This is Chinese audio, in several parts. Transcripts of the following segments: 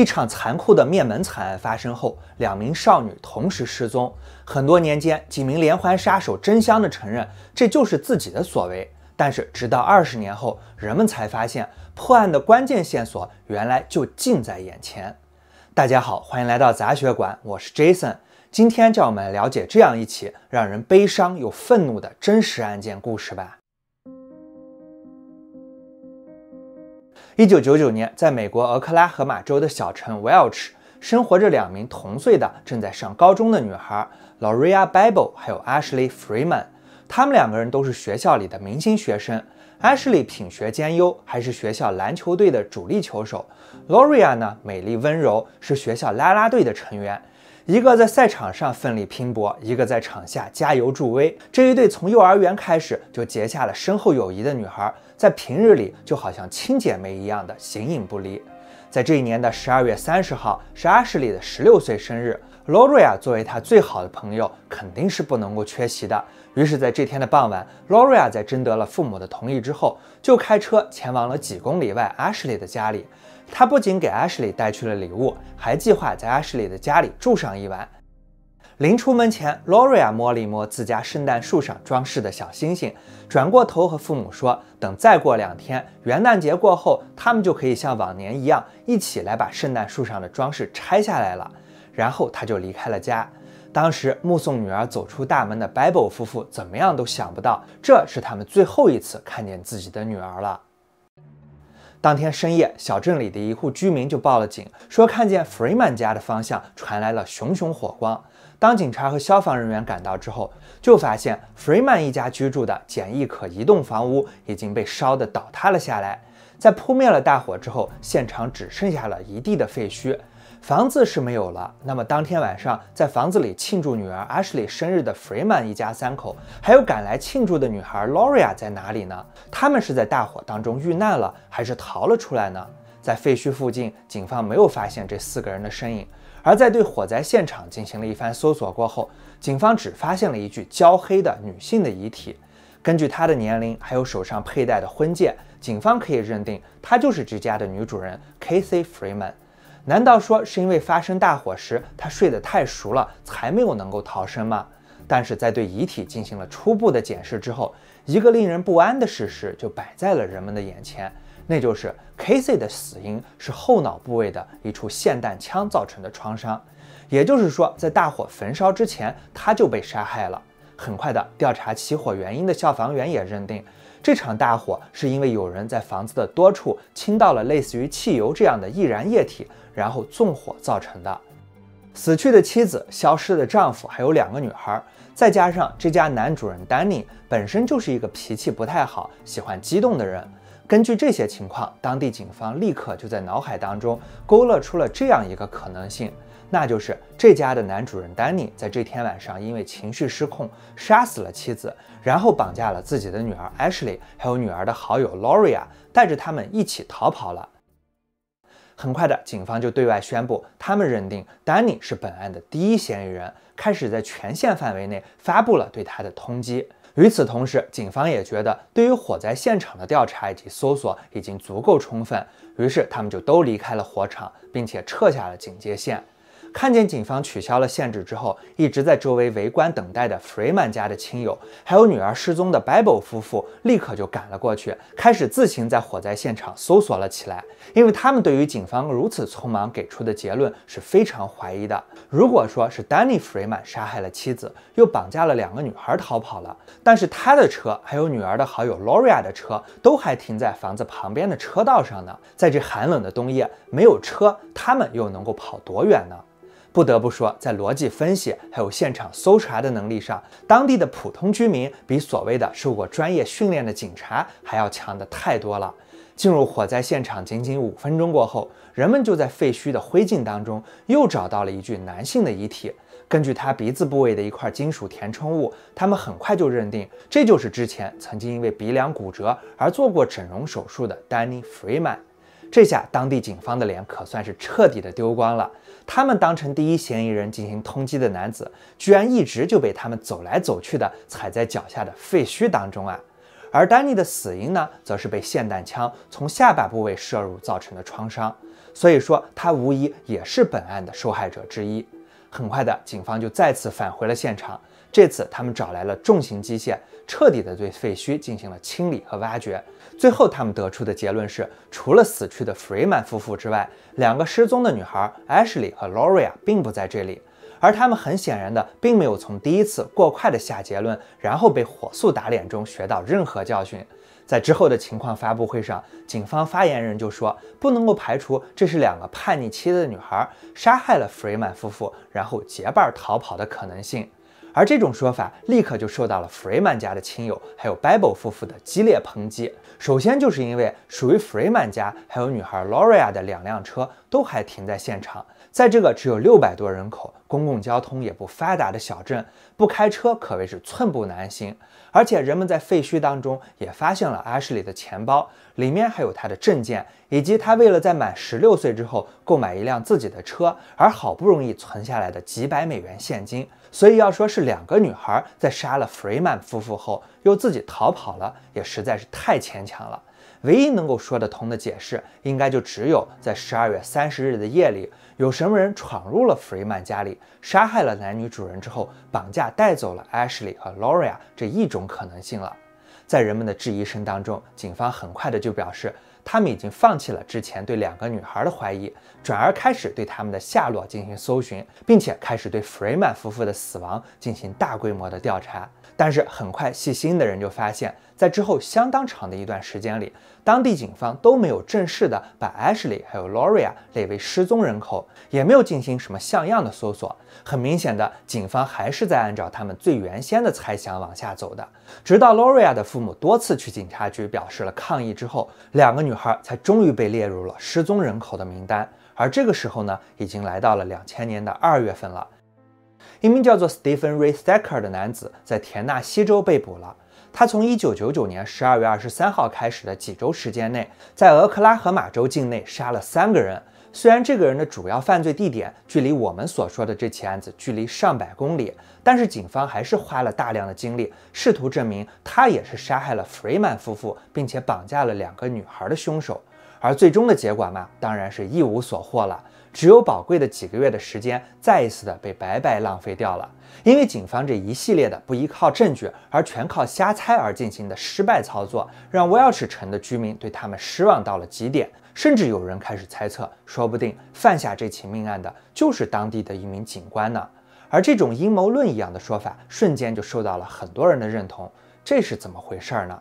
一场残酷的灭门惨案发生后，两名少女同时失踪。很多年间，几名连环杀手争相的承认这就是自己的所为，但是直到二十年后，人们才发现破案的关键线索原来就近在眼前。大家好，欢迎来到杂学馆，我是 Jason，今天让我们了解这样一起让人悲伤又愤怒的真实案件故事吧。一九九九年，在美国俄克拉荷马州的小城 Welch，生活着两名同岁的、正在上高中的女孩 l o r i a Bible 还有 Ashley Freeman。她们两个人都是学校里的明星学生。Ashley 品学兼优，还是学校篮球队的主力球手。l o r i a 呢，美丽温柔，是学校啦啦队的成员。一个在赛场上奋力拼搏，一个在场下加油助威。这一对从幼儿园开始就结下了深厚友谊的女孩。在平日里就好像亲姐妹一样的形影不离。在这一年的十二月三十号是 Ashley 的十六岁生日 l 瑞亚 r i a 作为她最好的朋友肯定是不能够缺席的。于是，在这天的傍晚 l 瑞亚 r i a 在征得了父母的同意之后，就开车前往了几公里外 Ashley 的家里。她不仅给 Ashley 带去了礼物，还计划在 Ashley 的家里住上一晚。临出门前 l o r i a 摸了一摸自家圣诞树上装饰的小星星，转过头和父母说：“等再过两天元旦节过后，他们就可以像往年一样一起来把圣诞树上的装饰拆下来了。”然后他就离开了家。当时目送女儿走出大门的 Bible 夫妇，怎么样都想不到，这是他们最后一次看见自己的女儿了。当天深夜，小镇里的一户居民就报了警，说看见 Freeman 家的方向传来了熊熊火光。当警察和消防人员赶到之后，就发现弗雷曼一家居住的简易可移动房屋已经被烧得倒塌了下来。在扑灭了大火之后，现场只剩下了一地的废墟，房子是没有了。那么，当天晚上在房子里庆祝女儿 Ashley 生日的弗雷曼一家三口，还有赶来庆祝的女孩 Loria 在哪里呢？他们是在大火当中遇难了，还是逃了出来呢？在废墟附近，警方没有发现这四个人的身影。而在对火灾现场进行了一番搜索过后，警方只发现了一具焦黑的女性的遗体。根据她的年龄，还有手上佩戴的婚戒，警方可以认定她就是这家的女主人 Casey Freeman。难道说是因为发生大火时她睡得太熟了，才没有能够逃生吗？但是在对遗体进行了初步的检视之后，一个令人不安的事实就摆在了人们的眼前，那就是 K.C. 的死因是后脑部位的一处霰弹枪造成的创伤，也就是说，在大火焚烧之前，他就被杀害了。很快的，调查起火原因的消防员也认定，这场大火是因为有人在房子的多处倾倒了类似于汽油这样的易燃液体，然后纵火造成的。死去的妻子、消失的丈夫，还有两个女孩。再加上这家男主人 Danny 本身就是一个脾气不太好、喜欢激动的人。根据这些情况，当地警方立刻就在脑海当中勾勒出了这样一个可能性，那就是这家的男主人 Danny 在这天晚上因为情绪失控，杀死了妻子，然后绑架了自己的女儿 Ashley，还有女儿的好友 l o r i a 带着他们一起逃跑了。很快的，警方就对外宣布，他们认定 Danny 是本案的第一嫌疑人。开始在全县范围内发布了对他的通缉。与此同时，警方也觉得对于火灾现场的调查以及搜索已经足够充分，于是他们就都离开了火场，并且撤下了警戒线。看见警方取消了限制之后，一直在周围围观等待的弗雷曼家的亲友，还有女儿失踪的 Bible 夫妇，立刻就赶了过去，开始自行在火灾现场搜索了起来。因为他们对于警方如此匆忙给出的结论是非常怀疑的。如果说是丹尼弗雷曼杀害了妻子，又绑架了两个女孩逃跑了，但是他的车还有女儿的好友 r 瑞亚的车都还停在房子旁边的车道上呢。在这寒冷的冬夜，没有车，他们又能够跑多远呢？不得不说，在逻辑分析还有现场搜查的能力上，当地的普通居民比所谓的受过专业训练的警察还要强的太多了。进入火灾现场仅仅五分钟过后，人们就在废墟的灰烬当中又找到了一具男性的遗体。根据他鼻子部位的一块金属填充物，他们很快就认定这就是之前曾经因为鼻梁骨折而做过整容手术的丹尼·弗 n 曼。这下当地警方的脸可算是彻底的丢光了。他们当成第一嫌疑人进行通缉的男子，居然一直就被他们走来走去的踩在脚下的废墟当中啊！而丹尼的死因呢，则是被霰弹枪从下巴部位射入造成的创伤，所以说他无疑也是本案的受害者之一。很快的，警方就再次返回了现场。这次他们找来了重型机械，彻底的对废墟进行了清理和挖掘。最后他们得出的结论是，除了死去的 Freeman 夫妇之外，两个失踪的女孩 Ashley 和 Loria 并不在这里。而他们很显然的并没有从第一次过快的下结论，然后被火速打脸中学到任何教训。在之后的情况发布会上，警方发言人就说，不能够排除这是两个叛逆期的女孩杀害了 Freeman 夫妇，然后结伴逃跑的可能性。而这种说法立刻就受到了 m a 曼家的亲友，还有 Bible 夫妇的激烈抨击。首先，就是因为属于 m a 曼家还有女孩 l o r i a 的两辆车都还停在现场。在这个只有六百多人口、公共交通也不发达的小镇，不开车可谓是寸步难行。而且，人们在废墟当中也发现了 Ashley 的钱包，里面还有他的证件，以及他为了在满十六岁之后购买一辆自己的车而好不容易存下来的几百美元现金。所以要说是两个女孩在杀了 Freeman 夫妇后又自己逃跑了，也实在是太牵强了。唯一能够说得通的解释，应该就只有在十二月三十日的夜里，有什么人闯入了 Freeman 家里，杀害了男女主人之后，绑架带走了 Ashley 和 l o r i a 这一种可能性了。在人们的质疑声当中，警方很快的就表示。他们已经放弃了之前对两个女孩的怀疑，转而开始对他们的下落进行搜寻，并且开始对弗 a 曼夫妇的死亡进行大规模的调查。但是很快，细心的人就发现，在之后相当长的一段时间里。当地警方都没有正式的把 Ashley 还有 Loria 列为失踪人口，也没有进行什么像样的搜索。很明显的，警方还是在按照他们最原先的猜想往下走的。直到 Loria 的父母多次去警察局表示了抗议之后，两个女孩才终于被列入了失踪人口的名单。而这个时候呢，已经来到了两千年的二月份了。一名叫做 Stephen r y s d a c k e r 的男子在田纳西州被捕了。他从一九九九年十二月二十三号开始的几周时间内，在俄克拉荷马州境内杀了三个人。虽然这个人的主要犯罪地点距离我们所说的这起案子距离上百公里，但是警方还是花了大量的精力，试图证明他也是杀害了弗 a 曼夫妇，并且绑架了两个女孩的凶手。而最终的结果嘛，当然是一无所获了。只有宝贵的几个月的时间，再一次的被白白浪费掉了。因为警方这一系列的不依靠证据而全靠瞎猜而进行的失败操作，让威尔士城的居民对他们失望到了极点，甚至有人开始猜测，说不定犯下这起命案的就是当地的一名警官呢。而这种阴谋论一样的说法，瞬间就受到了很多人的认同。这是怎么回事呢？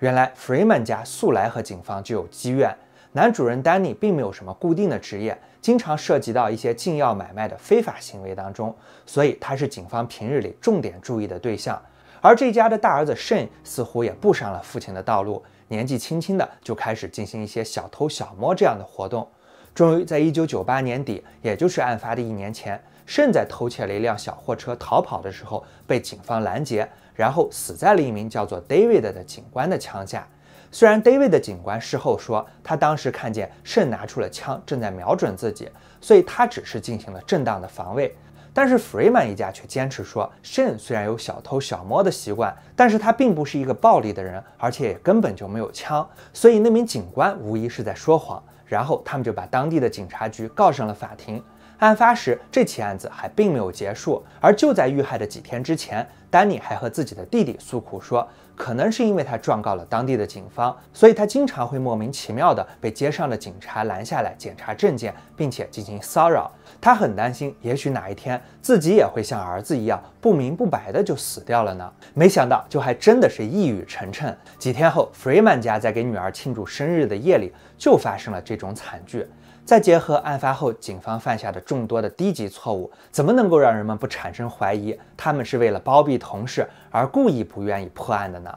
原来 Freeman 家素来和警方就有积怨。男主人丹尼并没有什么固定的职业，经常涉及到一些禁药买卖的非法行为当中，所以他是警方平日里重点注意的对象。而这家的大儿子 s h n 似乎也步上了父亲的道路，年纪轻轻的就开始进行一些小偷小摸这样的活动。终于，在一九九八年底，也就是案发的一年前 s h n 在偷窃了一辆小货车逃跑的时候被警方拦截，然后死在了一名叫做 David 的警官的枪下。虽然 David 的警官事后说，他当时看见 s h a n 拿出了枪，正在瞄准自己，所以他只是进行了正当的防卫。但是 Freeman 一家却坚持说 s h a n 虽然有小偷小摸的习惯，但是他并不是一个暴力的人，而且也根本就没有枪，所以那名警官无疑是在说谎。然后他们就把当地的警察局告上了法庭。案发时，这起案子还并没有结束。而就在遇害的几天之前，丹尼还和自己的弟弟诉苦说，可能是因为他状告了当地的警方，所以他经常会莫名其妙的被街上的警察拦下来检查证件，并且进行骚扰。他很担心，也许哪一天自己也会像儿子一样不明不白的就死掉了呢？没想到，就还真的是一语成谶。几天后，弗 a 曼家在给女儿庆祝生日的夜里，就发生了这种惨剧。再结合案发后警方犯下的众多的低级错误，怎么能够让人们不产生怀疑？他们是为了包庇同事而故意不愿意破案的呢？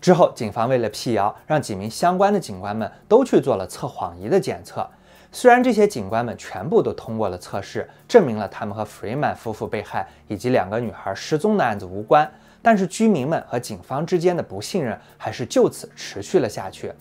之后，警方为了辟谣，让几名相关的警官们都去做了测谎仪的检测。虽然这些警官们全部都通过了测试，证明了他们和 Freeman 夫妇被害以及两个女孩失踪的案子无关，但是居民们和警方之间的不信任还是就此持续了下去。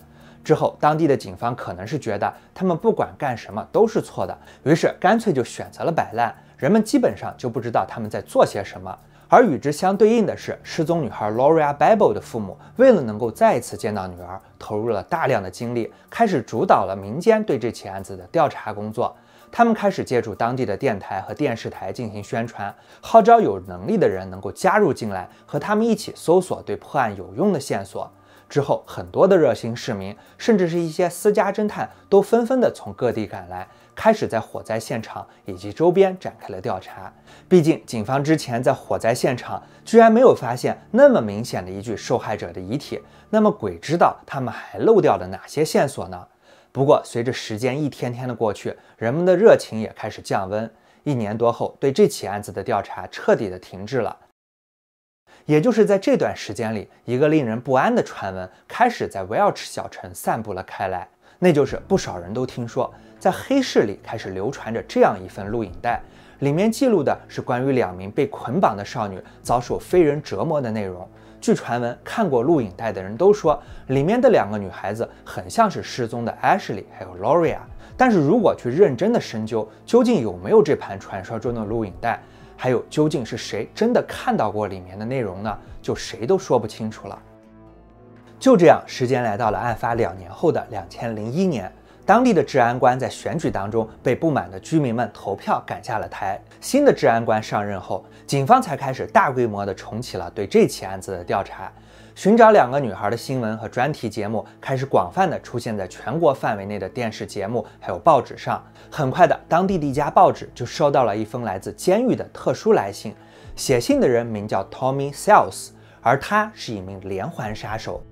之后，当地的警方可能是觉得他们不管干什么都是错的，于是干脆就选择了摆烂。人们基本上就不知道他们在做些什么。而与之相对应的是，失踪女孩 Lauria Bible 的父母为了能够再次见到女儿，投入了大量的精力，开始主导了民间对这起案子的调查工作。他们开始借助当地的电台和电视台进行宣传，号召有能力的人能够加入进来，和他们一起搜索对破案有用的线索。之后，很多的热心市民，甚至是一些私家侦探，都纷纷的从各地赶来，开始在火灾现场以及周边展开了调查。毕竟，警方之前在火灾现场居然没有发现那么明显的一具受害者的遗体，那么鬼知道他们还漏掉了哪些线索呢？不过，随着时间一天天的过去，人们的热情也开始降温。一年多后，对这起案子的调查彻底的停滞了。也就是在这段时间里，一个令人不安的传闻开始在 Welch 小城散布了开来。那就是不少人都听说，在黑市里开始流传着这样一份录影带，里面记录的是关于两名被捆绑的少女遭受非人折磨的内容。据传闻，看过录影带的人都说，里面的两个女孩子很像是失踪的 Ashley 还有 l o r i a 但是如果去认真的深究，究竟有没有这盘传说中的录影带？还有，究竟是谁真的看到过里面的内容呢？就谁都说不清楚了。就这样，时间来到了案发两年后的两千零一年，当地的治安官在选举当中被不满的居民们投票赶下了台。新的治安官上任后，警方才开始大规模的重启了对这起案子的调查。寻找两个女孩的新闻和专题节目开始广泛地出现在全国范围内的电视节目还有报纸上。很快的，当地的一家报纸就收到了一封来自监狱的特殊来信。写信的人名叫 Tommy Sales，而他是一名连环杀手。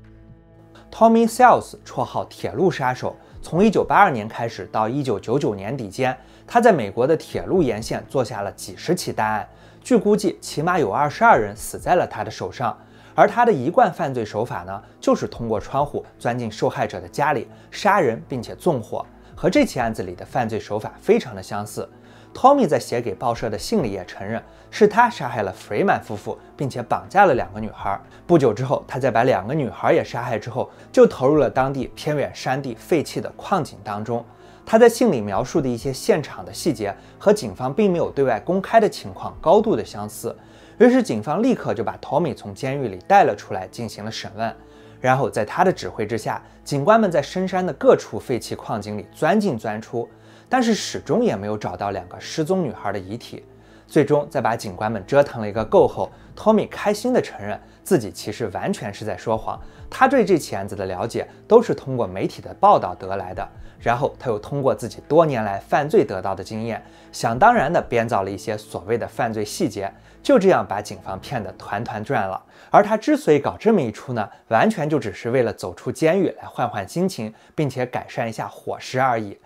Tommy Sales，绰号“铁路杀手”，从1982年开始到1999年底间，他在美国的铁路沿线做下了几十起大案。据估计，起码有22人死在了他的手上。而他的一贯犯罪手法呢，就是通过窗户钻进受害者的家里杀人，并且纵火，和这起案子里的犯罪手法非常的相似。Tommy 在写给报社的信里也承认，是他杀害了 a 曼夫妇，并且绑架了两个女孩。不久之后，他在把两个女孩也杀害之后，就投入了当地偏远山地废弃的矿井当中。他在信里描述的一些现场的细节，和警方并没有对外公开的情况高度的相似。于是，警方立刻就把 Tommy 从监狱里带了出来，进行了审问。然后，在他的指挥之下，警官们在深山的各处废弃矿井里钻进钻出，但是始终也没有找到两个失踪女孩的遗体。最终，在把警官们折腾了一个够后，Tommy 开心地承认自己其实完全是在说谎。他对这起案子的了解都是通过媒体的报道得来的，然后他又通过自己多年来犯罪得到的经验，想当然地编造了一些所谓的犯罪细节。就这样把警方骗得团团转了，而他之所以搞这么一出呢，完全就只是为了走出监狱来换换心情，并且改善一下伙食而已。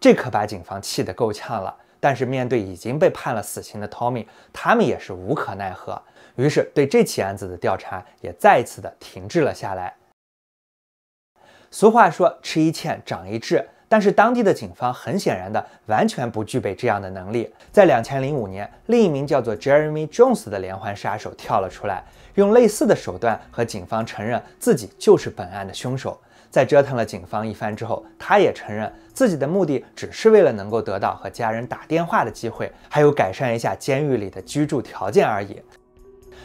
这可把警方气得够呛了。但是面对已经被判了死刑的 Tommy，他们也是无可奈何，于是对这起案子的调查也再一次的停滞了下来。俗话说，吃一堑，长一智。但是当地的警方很显然的完全不具备这样的能力。在两千零五年，另一名叫做 Jeremy Jones 的连环杀手跳了出来，用类似的手段和警方承认自己就是本案的凶手。在折腾了警方一番之后，他也承认自己的目的只是为了能够得到和家人打电话的机会，还有改善一下监狱里的居住条件而已。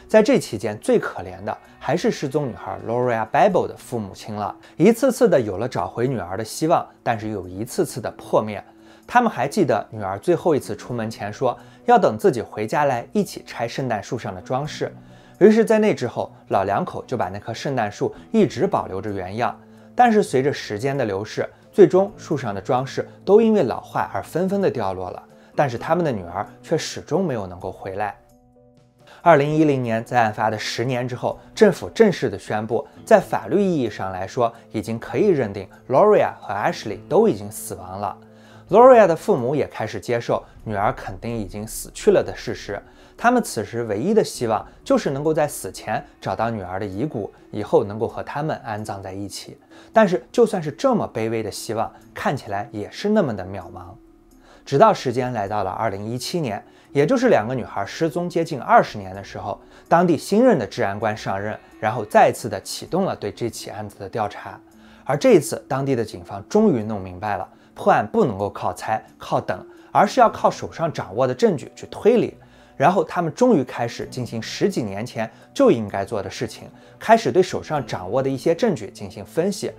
在这期间，最可怜的还是失踪女孩 l o r r a Bible 的父母亲了。一次次的有了找回女儿的希望，但是又一次次的破灭。他们还记得女儿最后一次出门前说要等自己回家来一起拆圣诞树上的装饰。于是，在那之后，老两口就把那棵圣诞树一直保留着原样。但是，随着时间的流逝，最终树上的装饰都因为老化而纷纷的掉落了。但是，他们的女儿却始终没有能够回来。二零一零年，在案发的十年之后，政府正式的宣布，在法律意义上来说，已经可以认定 l o r i a 和 Ashley 都已经死亡了。l o r i a 的父母也开始接受女儿肯定已经死去了的事实。他们此时唯一的希望，就是能够在死前找到女儿的遗骨，以后能够和他们安葬在一起。但是，就算是这么卑微的希望，看起来也是那么的渺茫。直到时间来到了二零一七年。也就是两个女孩失踪接近二十年的时候，当地新任的治安官上任，然后再次的启动了对这起案子的调查。而这一次，当地的警方终于弄明白了，破案不能够靠猜、靠等，而是要靠手上掌握的证据去推理。然后他们终于开始进行十几年前就应该做的事情，开始对手上掌握的一些证据进行分析。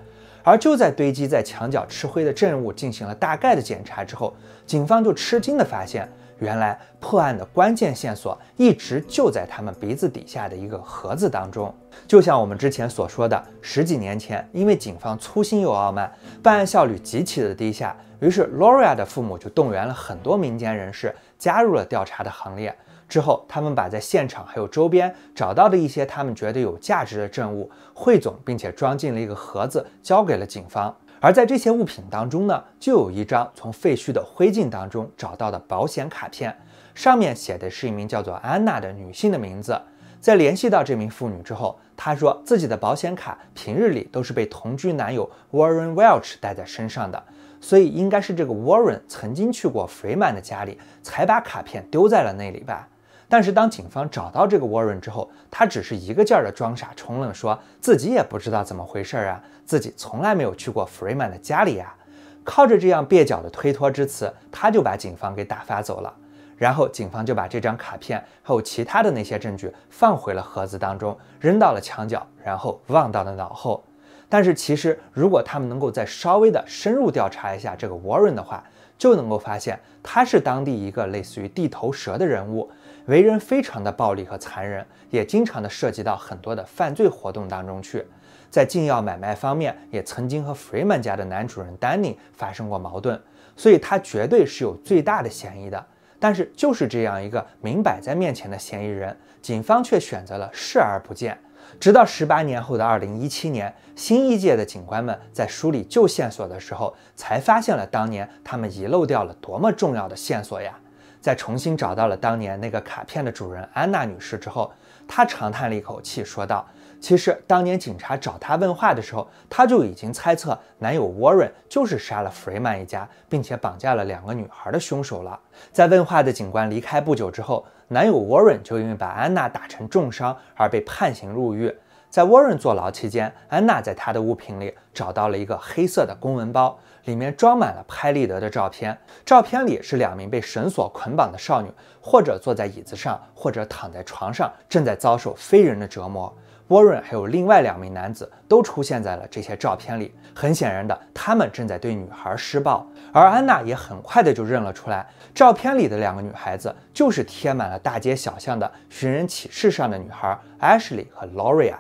而就在堆积在墙角吃灰的证物进行了大概的检查之后，警方就吃惊的发现。原来破案的关键线索一直就在他们鼻子底下的一个盒子当中，就像我们之前所说的，十几年前，因为警方粗心又傲慢，办案效率极其的低下，于是 l o r i a 的父母就动员了很多民间人士加入了调查的行列。之后，他们把在现场还有周边找到的一些他们觉得有价值的证物汇总，并且装进了一个盒子，交给了警方。而在这些物品当中呢，就有一张从废墟的灰烬当中找到的保险卡片，上面写的是一名叫做安娜的女性的名字。在联系到这名妇女之后，她说自己的保险卡平日里都是被同居男友 Warren Welch 带在身上的，所以应该是这个 Warren 曾经去过肥满的家里，才把卡片丢在了那里吧。但是当警方找到这个沃伦之后，他只是一个劲儿的装傻充愣，说自己也不知道怎么回事啊，自己从来没有去过 m a 曼的家里啊。靠着这样蹩脚的推脱之词，他就把警方给打发走了。然后警方就把这张卡片还有其他的那些证据放回了盒子当中，扔到了墙角，然后忘到了脑后。但是其实如果他们能够再稍微的深入调查一下这个沃伦的话，就能够发现他是当地一个类似于地头蛇的人物。为人非常的暴力和残忍，也经常的涉及到很多的犯罪活动当中去。在禁药买卖方面，也曾经和 Freeman 家的男主人丹尼发生过矛盾，所以他绝对是有最大的嫌疑的。但是，就是这样一个明摆在面前的嫌疑人，警方却选择了视而不见。直到十八年后的二零一七年，新一届的警官们在梳理旧线索的时候，才发现了当年他们遗漏掉了多么重要的线索呀！在重新找到了当年那个卡片的主人安娜女士之后，她长叹了一口气，说道：“其实当年警察找她问话的时候，她就已经猜测男友 Warren 就是杀了 Freeman 一家，并且绑架了两个女孩的凶手了。”在问话的警官离开不久之后，男友 Warren 就因为把安娜打成重伤而被判刑入狱。在 Warren 坐牢期间，安娜在他的物品里找到了一个黑色的公文包。里面装满了拍立得的照片，照片里是两名被绳索捆绑的少女，或者坐在椅子上，或者躺在床上，正在遭受非人的折磨。Warren 还有另外两名男子都出现在了这些照片里，很显然的，他们正在对女孩施暴。而安娜也很快的就认了出来，照片里的两个女孩子就是贴满了大街小巷的寻人启事上的女孩 Ashley 和 Lauria。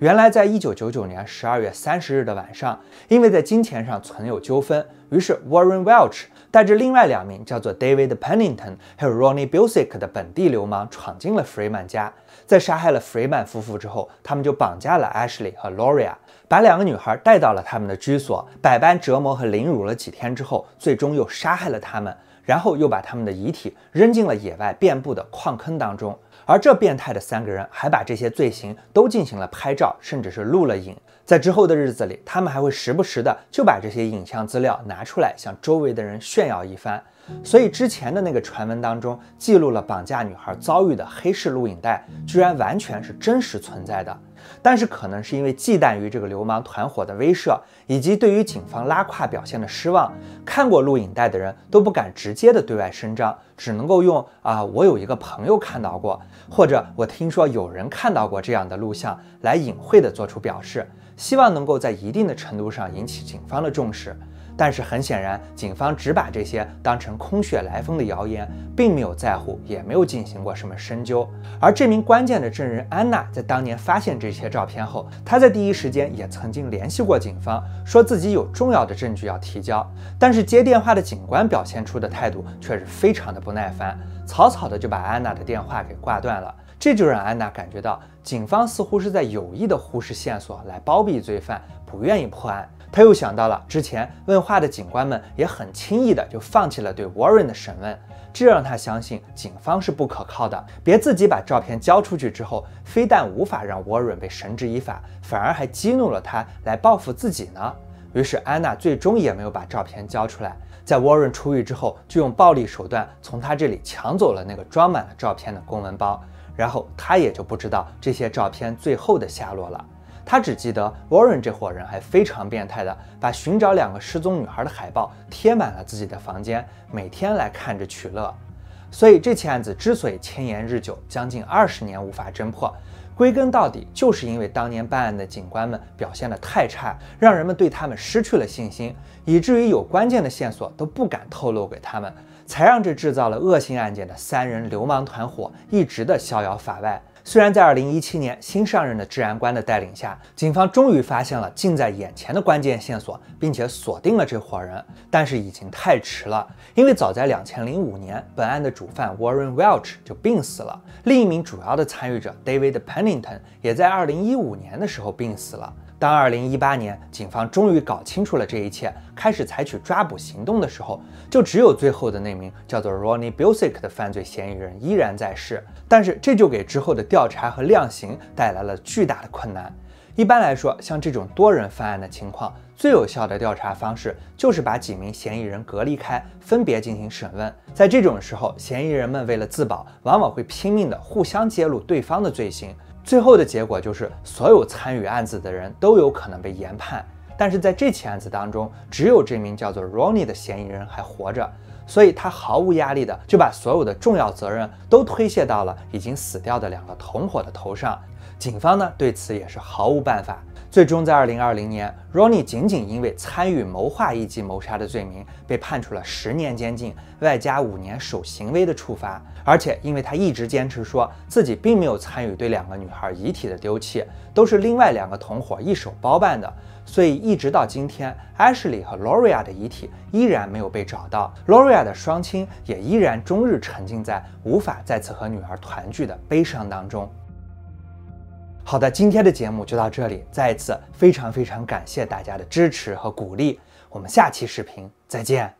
原来，在一九九九年十二月三十日的晚上，因为在金钱上存有纠纷，于是 Warren Welch 带着另外两名叫做 David Pennington 还有 Ronnie Buick 的本地流氓闯进了 Freeman 家。在杀害了 Freeman 夫妇之后，他们就绑架了 Ashley 和 Loria，把两个女孩带到了他们的居所，百般折磨和凌辱了几天之后，最终又杀害了他们，然后又把他们的遗体扔进了野外遍布的矿坑当中。而这变态的三个人还把这些罪行都进行了拍照，甚至是录了影。在之后的日子里，他们还会时不时的就把这些影像资料拿出来向周围的人炫耀一番。所以之前的那个传闻当中记录了绑架女孩遭遇的黑市录影带，居然完全是真实存在的。但是可能是因为忌惮于这个流氓团伙的威慑，以及对于警方拉胯表现的失望，看过录影带的人都不敢直接的对外声张，只能够用啊我有一个朋友看到过，或者我听说有人看到过这样的录像来隐晦的做出表示，希望能够在一定的程度上引起警方的重视。但是很显然，警方只把这些当成空穴来风的谣言，并没有在乎，也没有进行过什么深究。而这名关键的证人安娜，在当年发现这些照片后，她在第一时间也曾经联系过警方，说自己有重要的证据要提交。但是接电话的警官表现出的态度却是非常的不耐烦，草草的就把安娜的电话给挂断了。这就让安娜感觉到，警方似乎是在有意的忽视线索，来包庇罪犯，不愿意破案。他又想到了之前问话的警官们也很轻易的就放弃了对 Warren 的审问，这让他相信警方是不可靠的。别自己把照片交出去之后，非但无法让 Warren 被绳之以法，反而还激怒了他来报复自己呢。于是安娜最终也没有把照片交出来，在 Warren 出狱之后，就用暴力手段从他这里抢走了那个装满了照片的公文包，然后他也就不知道这些照片最后的下落了。他只记得 Warren 这伙人还非常变态的把寻找两个失踪女孩的海报贴满了自己的房间，每天来看着取乐。所以这起案子之所以千延日久，将近二十年无法侦破，归根到底就是因为当年办案的警官们表现的太差，让人们对他们失去了信心，以至于有关键的线索都不敢透露给他们，才让这制造了恶性案件的三人流氓团伙一直的逍遥法外。虽然在二零一七年新上任的治安官的带领下，警方终于发现了近在眼前的关键线索，并且锁定了这伙人，但是已经太迟了。因为早在两千零五年，本案的主犯 Warren Welch 就病死了；另一名主要的参与者 David Pennington 也在二零一五年的时候病死了。当2018年警方终于搞清楚了这一切，开始采取抓捕行动的时候，就只有最后的那名叫做 Ronnie Busic 的犯罪嫌疑人依然在世。但是这就给之后的调查和量刑带来了巨大的困难。一般来说，像这种多人犯案的情况，最有效的调查方式就是把几名嫌疑人隔离开，分别进行审问。在这种时候，嫌疑人们为了自保，往往会拼命地互相揭露对方的罪行。最后的结果就是，所有参与案子的人都有可能被研判。但是在这起案子当中，只有这名叫做 Ronnie 的嫌疑人还活着。所以他毫无压力的就把所有的重要责任都推卸到了已经死掉的两个同伙的头上。警方呢对此也是毫无办法。最终在二零二零年，Ronnie 仅仅因为参与谋划一级谋杀的罪名，被判处了十年监禁，外加五年守刑威的处罚。而且因为他一直坚持说自己并没有参与对两个女孩遗体的丢弃，都是另外两个同伙一手包办的。所以，一直到今天，Ashley 和 Loria 的遗体依然没有被找到。Loria 的双亲也依然终日沉浸在无法再次和女儿团聚的悲伤当中。好的，今天的节目就到这里。再一次，非常非常感谢大家的支持和鼓励。我们下期视频再见。